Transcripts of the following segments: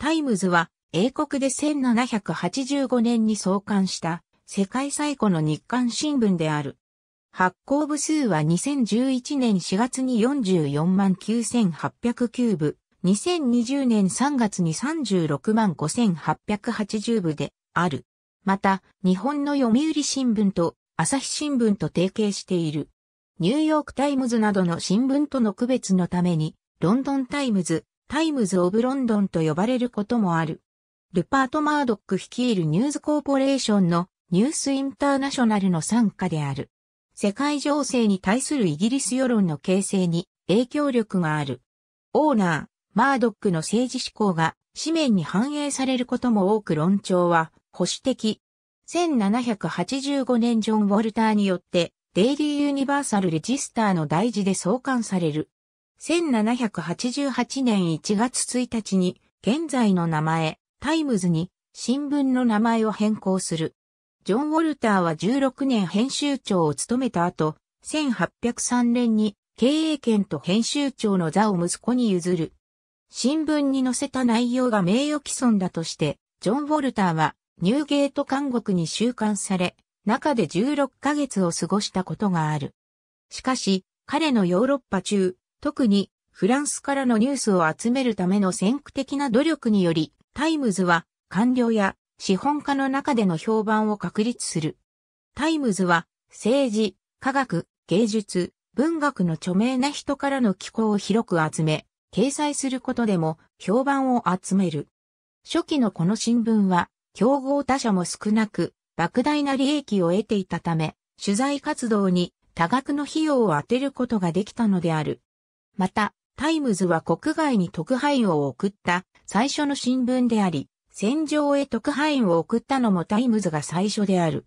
タイムズは英国で1785年に創刊した世界最古の日刊新聞である。発行部数は2011年4月に44万9809部、2020年3月に36万5880部である。また、日本の読売新聞と朝日新聞と提携している。ニューヨークタイムズなどの新聞との区別のために、ロンドンタイムズ、タイムズ・オブ・ロンドンと呼ばれることもある。ルパート・マードック率いるニューズ・コーポレーションのニュース・インターナショナルの参加である。世界情勢に対するイギリス世論の形成に影響力がある。オーナー、マードックの政治思考が紙面に反映されることも多く論調は保守的。1785年ジョン・ウォルターによってデイリー・ユニバーサル・レジスターの大事で創刊される。1788年1月1日に、現在の名前、タイムズに、新聞の名前を変更する。ジョン・ウォルターは16年編集長を務めた後、1803年に経営権と編集長の座を息子に譲る。新聞に載せた内容が名誉毀損だとして、ジョン・ウォルターはニューゲート監獄に収監され、中で16ヶ月を過ごしたことがある。しかし、彼のヨーロッパ中、特にフランスからのニュースを集めるための先駆的な努力により、タイムズは官僚や資本家の中での評判を確立する。タイムズは政治、科学、芸術、文学の著名な人からの寄稿を広く集め、掲載することでも評判を集める。初期のこの新聞は、競合他社も少なく、莫大な利益を得ていたため、取材活動に多額の費用を充てることができたのである。また、タイムズは国外に特派員を送った最初の新聞であり、戦場へ特派員を送ったのもタイムズが最初である。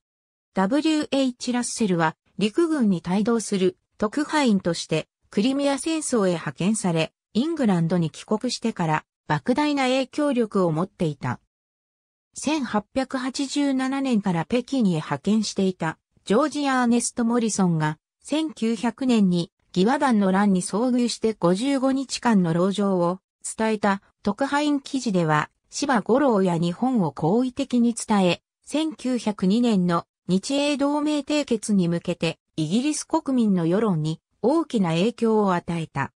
W.H. ラッセルは陸軍に帯同する特派員としてクリミア戦争へ派遣され、イングランドに帰国してから莫大な影響力を持っていた。1887年から北京へ派遣していたジョージ・アーネスト・モリソンが1900年に義和団の乱に遭遇して55日間の牢状を伝えた特派員記事では、芝五郎や日本を好意的に伝え、1902年の日英同盟締結に向けてイギリス国民の世論に大きな影響を与えた。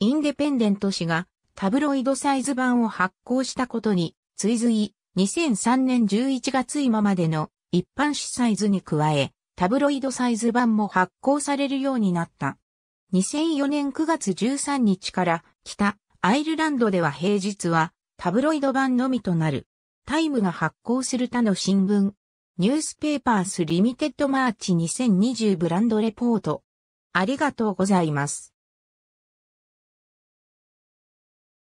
インデペンデント氏がタブロイドサイズ版を発行したことに追随、2003年11月今までの一般紙サイズに加え、タブロイドサイズ版も発行されるようになった。2004年9月13日から北アイルランドでは平日はタブロイド版のみとなる。タイムが発行する他の新聞。ニュースペーパースリミテッドマーチ2020ブランドレポート。ありがとうございます。